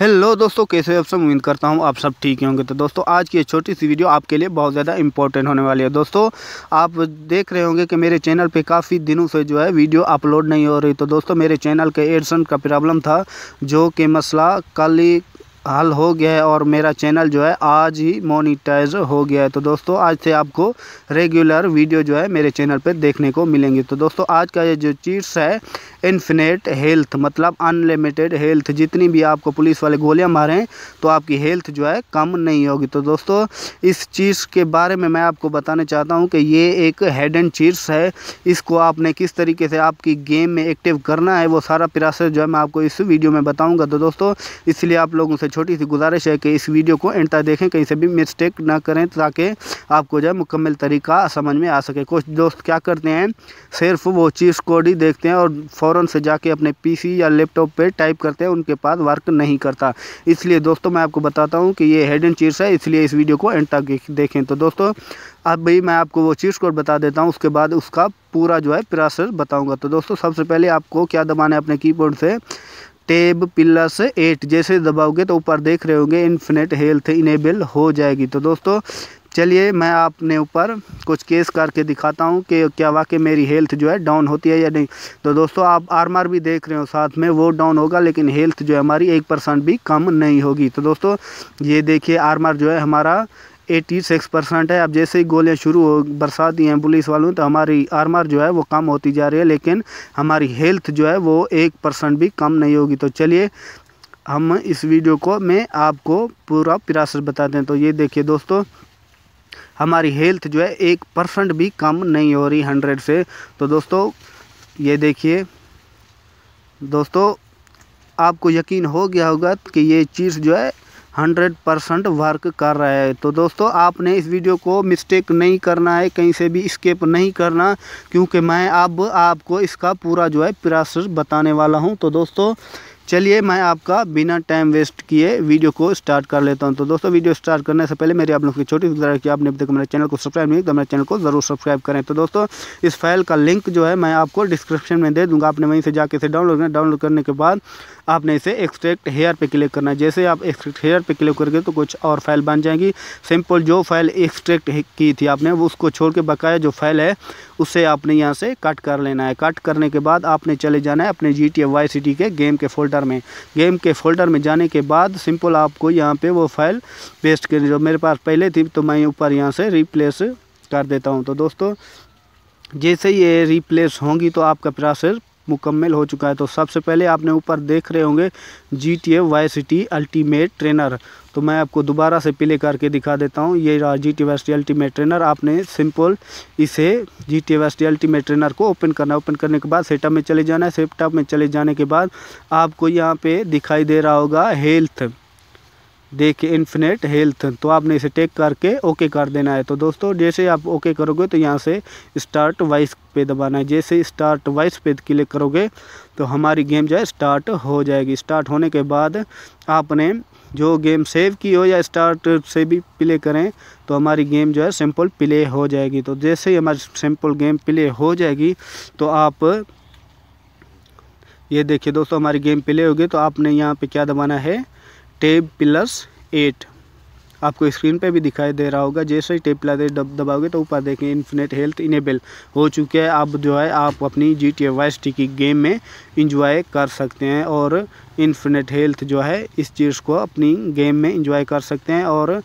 hello दोस्तों कैसे आप सब उम्मीद करता हूँ आप सब ठीक होंगे तो दोस्तों आज की ये छोटी सी वीडियो आपके लिए बहुत ज़्यादा इंपॉर्टेंट होने वाली है दोस्तों आप देख रहे होंगे कि मेरे चैनल पे काफ़ी दिनों से जो है वीडियो अपलोड नहीं हो रही तो दोस्तों मेरे चैनल के एडसन का प्रॉब्लम था जो कि मसला कल हल हो गया है और मेरा चैनल जो है आज ही मोनिटाइज हो गया है तो दोस्तों आज से आपको रेगुलर वीडियो जो है मेरे चैनल पर देखने को मिलेंगे तो दोस्तों आज का ये जो चीट्स है इन्फिनेट हेल्थ मतलब अनलिमिटेड हेल्थ जितनी भी आपको पुलिस वाले गोलियां मारें तो आपकी हेल्थ जो है कम नहीं होगी तो दोस्तों इस चीज़ के बारे में मैं आपको बताना चाहता हूँ कि ये एक हेड एंड चीट्स है इसको आपने किस तरीके से आपकी गेम में एक्टिव करना है वो सारा प्रोसेस जो है मैं आपको इस वीडियो में बताऊँगा तो दोस्तों इसलिए आप लोगों से छोटी सी गुजारिश है कि इस वीडियो को एंड तक देखें कहीं से भी मिस्टेक ना करें ताकि आपको जो है मुकम्मल तरीका समझ में आ सके कुछ दोस्त क्या करते हैं सिर्फ वो चीज़ कोड ही देखते हैं और फ़ौर से जाके अपने पी या लैपटॉप पर टाइप करते हैं उनके पास वर्क नहीं करता इसलिए दोस्तों मैं आपको बताता हूँ कि ये हेड एंड चीज़ है इसलिए इस वीडियो को एंड तक देखें तो दोस्तों अब भाई मैं आपको वो चीज़ कोड बता देता हूँ उसके बाद उसका पूरा जो है प्रोसेस बताऊँगा तो दोस्तों सबसे पहले आपको क्या दबाना है अपने कीबोर्ड से टेब प्लस एट जैसे दबाओगे तो ऊपर देख रहे होंगे इन्फिनेट हेल्थ इनेबल हो जाएगी तो दोस्तों चलिए मैं आपने ऊपर कुछ केस करके दिखाता हूँ कि क्या वाकई मेरी हेल्थ जो है डाउन होती है या नहीं तो दोस्तों आप आरमार भी देख रहे हो साथ में वो डाउन होगा लेकिन हेल्थ जो है हमारी एक परसेंट भी कम नहीं होगी तो दोस्तों ये देखिए आरमार जो है हमारा एटी सिक्स परसेंट है अब जैसे ही गोलियां शुरू हो बरसाती हैं पुलिस वालों तो हमारी आर्मर जो है वो कम होती जा रही है लेकिन हमारी हेल्थ जो है वो एक परसेंट भी कम नहीं होगी तो चलिए हम इस वीडियो को मैं आपको पूरा पिरासत बता दें तो ये देखिए दोस्तों हमारी हेल्थ जो है एक परसेंट भी कम नहीं हो रही हंड्रेड से तो दोस्तों ये देखिए दोस्तों आपको यकीन हो गया होगा कि ये चीज़ जो है हंड्रेड परसेंट वर्क कर रहा है तो दोस्तों आपने इस वीडियो को मिस्टेक नहीं करना है कहीं से भी स्केप नहीं करना क्योंकि मैं अब आपको इसका पूरा जो है प्रोसेस बताने वाला हूँ तो दोस्तों चलिए मैं आपका बिना टाइम वेस्ट किए वीडियो को स्टार्ट कर लेता हूं तो दोस्तों वीडियो स्टार्ट करने से पहले मेरी आप लोग की छोटी सी गुजारिश कि आपने अभी तक मेरे चैनल को सब्सक्राइब नहीं तो मेरे चैनल को ज़रूर सब्सक्राइब करें तो दोस्तों इस फाइल का लिंक जो है मैं आपको डिस्क्रिप्शन में दे दूँगा आपने वहीं से जाके इसे डाउनलोड करना डाउनलोड करने के बाद आपने इसे एक्सट्रैक्ट हेयर पर क्लिक करना है जैसे आप एक्सट्रैक्ट हेयर पर क्लिक करके तो कुछ और फाइल बन जाएंगी सिंपल जो फाइल एक्सट्रैक्ट की थी आपने वो उसको छोड़ के बकाया जो फाइल है उसे आपने यहाँ से कट कर लेना है कट करने के बाद आपने चले जाना है अपने जी टी वाई टी के गेम के फोल्डर फ़ोल्डर में गेम के फ़ोल्डर में जाने के बाद सिंपल आपको यहाँ पे वो फाइल पेस्ट करनी जो मेरे पास पहले थी तो मैं ऊपर यहाँ से रिप्लेस कर देता हूँ तो दोस्तों जैसे ये रिप्लेस होंगी तो आपका प्रोसेस मुकम्मल हो चुका है तो सबसे पहले आपने ऊपर देख रहे होंगे G T A Y ultimate trainer तो मैं आपको दोबारा से प्ले करके दिखा देता हूँ ये रहा जी टी वेस्टी अल्टीमेट ट्रेनर आपने सिंपल इसे जी टी वेस्टी अल्टीमेट ट्रेनर को ओपन करना है ओपन करने के बाद सेटअप में चले जाना है सेटअप में चले जाने के बाद आपको यहाँ पे दिखाई दे रहा होगा हेल्थ देखिए इन्फिनेट हेल्थ तो आपने इसे टेक करके ओके कर देना है तो दोस्तों जैसे आप ओके करोगे तो यहाँ से स्टार्ट वाइस पे दबाना है जैसे स्टार्ट वाइस पे क्लिक करोगे तो हमारी गेम जो है स्टार्ट हो जाएगी स्टार्ट होने के बाद आपने जो गेम सेव की हो या स्टार्ट से भी प्ले करें तो हमारी गेम जो है सिंपल प्ले हो जाएगी तो जैसे ही हमारी सिंपल गेम प्ले हो जाएगी तो आप ये देखिए दोस्तों हमारी गेम प्ले होगी तो आपने यहाँ पे क्या दबाना है टेब प्लस एट आपको स्क्रीन पे भी दिखाई दे रहा होगा जैसे ही टेप प्लस एट दब दबाओगे तो ऊपर देखें इन्फिनेट हेल्थ इनेबल हो चुके हैं आप जो है आप अपनी जी टी वाइस टी की गेम में इंजॉय कर सकते हैं और इन्फिनेट हेल्थ जो है इस चीज़ को अपनी गेम में इंजॉय कर सकते हैं और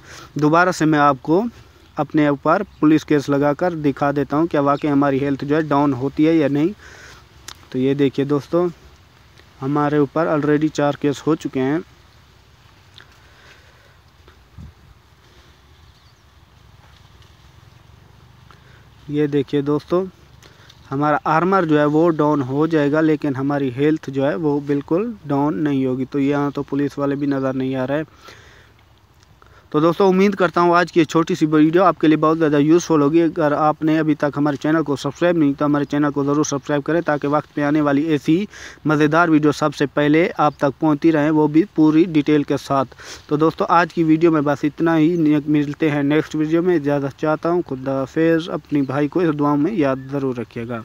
दोबारा से मैं आपको अपने ऊपर पुलिस केस कर दिखा देता हूँ क्या वाकई हमारी हेल्थ जो है डाउन होती है या नहीं तो ये देखिए दोस्तों हमारे ऊपर ऑलरेडी चार केस हो चुके हैं ये देखिए दोस्तों हमारा आर्मर जो है वो डाउन हो जाएगा लेकिन हमारी हेल्थ जो है वो बिल्कुल डाउन नहीं होगी तो यहाँ तो पुलिस वाले भी नज़र नहीं आ रहे तो दोस्तों उम्मीद करता हूँ आज की छोटी सी वीडियो आपके लिए बहुत ज़्यादा यूज़फुल होगी अगर आपने अभी तक हमारे चैनल को सब्सक्राइब नहीं तो हमारे चैनल को ज़रूर सब्सक्राइब करें ताकि वक्त पे आने वाली ऐसी मज़ेदार वीडियो सबसे पहले आप तक पहुँचती रहें वो भी पूरी डिटेल के साथ तो दोस्तों आज की वीडियो में बस इतना ही मिलते हैं नेक्स्ट वीडियो में इजाज़त चाहता हूँ खुदा हाफेज़ अपनी भाई को इस दुआ में याद ज़रूर रखिएगा